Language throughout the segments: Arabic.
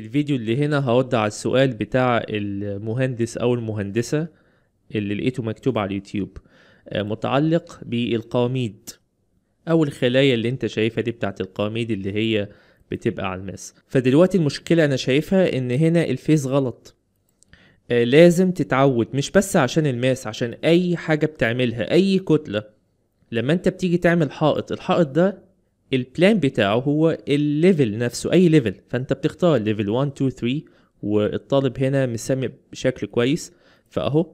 في الفيديو اللي هنا هرد على السؤال بتاع المهندس او المهندسة اللي لقيته مكتوب على اليوتيوب آه، متعلق بالقواميد او الخلايا اللي انت شايفها دي بتاعت القواميد اللي هي بتبقى على الماس فدلوقتي المشكلة انا شايفها ان هنا الفيز غلط آه، لازم تتعود مش بس عشان الماس عشان اي حاجة بتعملها اي كتلة لما انت بتيجي تعمل حائط الحائط ده البلان بتاعه هو الليفل نفسه اي ليفل فانت بتختار ليفل 1 2 3 والطالب هنا مسمي بشكل كويس فاهو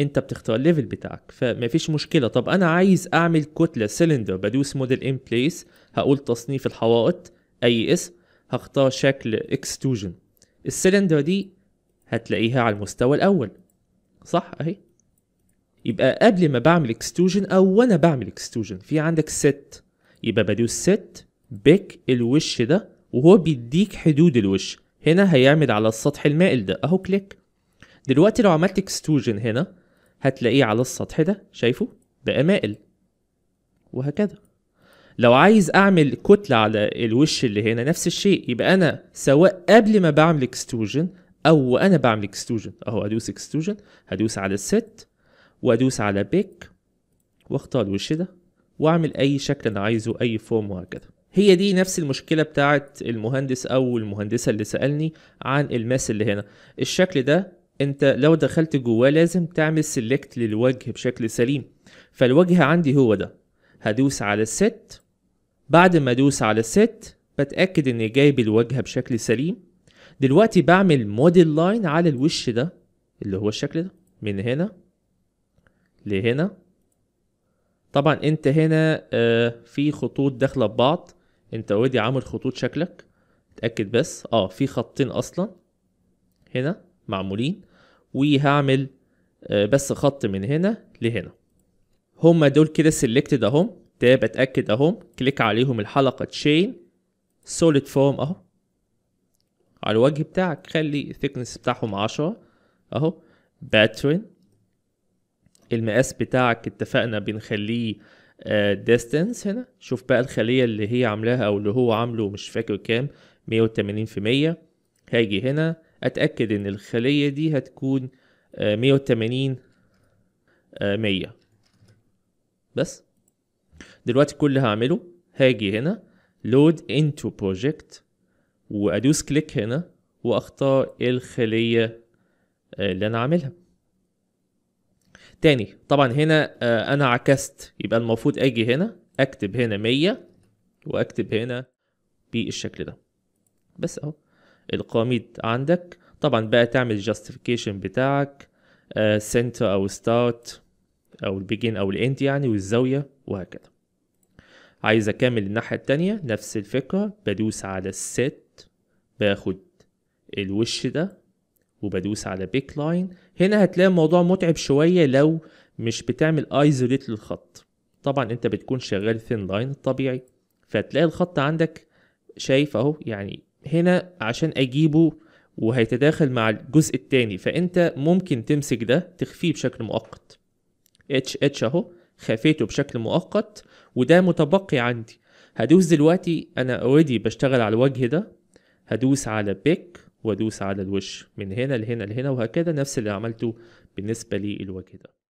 انت بتختار الليفل بتاعك فمفيش مشكله طب انا عايز اعمل كتله سلندر بدوس موديل ان بليس هقول تصنيف الحوائط اي اسم e هختار شكل اكستوجن السلندر دي هتلاقيها على المستوى الاول صح اهي يبقى قبل ما بعمل اكستوجن او وانا بعمل اكستوجن في عندك ست يبقى بديو ست بيك الوش ده وهو بيديك حدود الوش هنا هيعمل على السطح المائل ده اهو كليك دلوقتي لو عملت اكستوجن هنا هتلاقيه على السطح ده شايفه بقى مائل وهكذا لو عايز اعمل كتلة على الوش اللي هنا نفس الشيء يبقى انا سواء قبل ما بعمل اكستوجن او وانا بعمل اكستوجن اهو ادوس اكستوجن هدوس على الست وادوس على بيك واختار الوش ده واعمل اي شكل انا عايزه اي فورم وهكذا هي دي نفس المشكله بتاعه المهندس او المهندسه اللي سالني عن الماس اللي هنا الشكل ده انت لو دخلت جواه لازم تعمل سيلكت للوجه بشكل سليم فالوجه عندي هو ده هدوس على الست بعد ما ادوس على الست بتاكد اني جايب الوجه بشكل سليم دلوقتي بعمل موديل لاين على الوش ده اللي هو الشكل ده من هنا لهنا طبعا انت هنا آه، في خطوط داخله ببعض انت اوريدي عامل خطوط شكلك اتاكد بس اه في خطين اصلا هنا معمولين وهعمل آه، بس خط من هنا لهنا هما دول كده سيلكتد اهم تاب اتاكد اهم كليك عليهم الحلقه تشين سوليد فورم اهو على الوجه بتاعك خلي الثيكنس بتاعهم عشرة اهو باترن المقاس بتاعك اتفقنا بنخليه ديستنس آه، هنا شوف بقى الخلية اللي هي عاملاها او اللي هو عامله مش فاكر كام 180 في 100 هاجي هنا اتأكد ان الخلية دي هتكون 180 آه، 100 آه، بس دلوقتي كل اللي هعمله هاجي هنا لود انتو بروجكت وادوس كليك هنا واختار إيه الخلية اللي انا عاملها تاني طبعا هنا آه، انا عكست يبقى المفروض اجي هنا اكتب هنا 100 واكتب هنا بالشكل ده بس اهو القواميد عندك طبعا بقى تعمل جاستيفيكيشن بتاعك سنتر آه، او ستارت او البيجين او الاند يعني والزاويه وهكذا عايز اكمل الناحيه التانية نفس الفكره بدوس على الست باخد الوش ده وبدوس على بيك لاين هنا هتلاقي الموضوع متعب شوية لو مش بتعمل ايزوليت للخط طبعا انت بتكون شغال ثين لاين الطبيعي فتلاقي الخط عندك شايف اهو يعني هنا عشان اجيبه وهيتداخل مع الجزء التاني فانت ممكن تمسك ده تخفيه بشكل مؤقت اتش اتش اهو خفيته بشكل مؤقت وده متبقي عندي هدوس دلوقتي انا اوريدي بشتغل على الوجه ده هدوس على بيك وادوس على الوش من هنا لهنا لهنا وهكذا نفس اللي عملته بالنسبة للوجه ده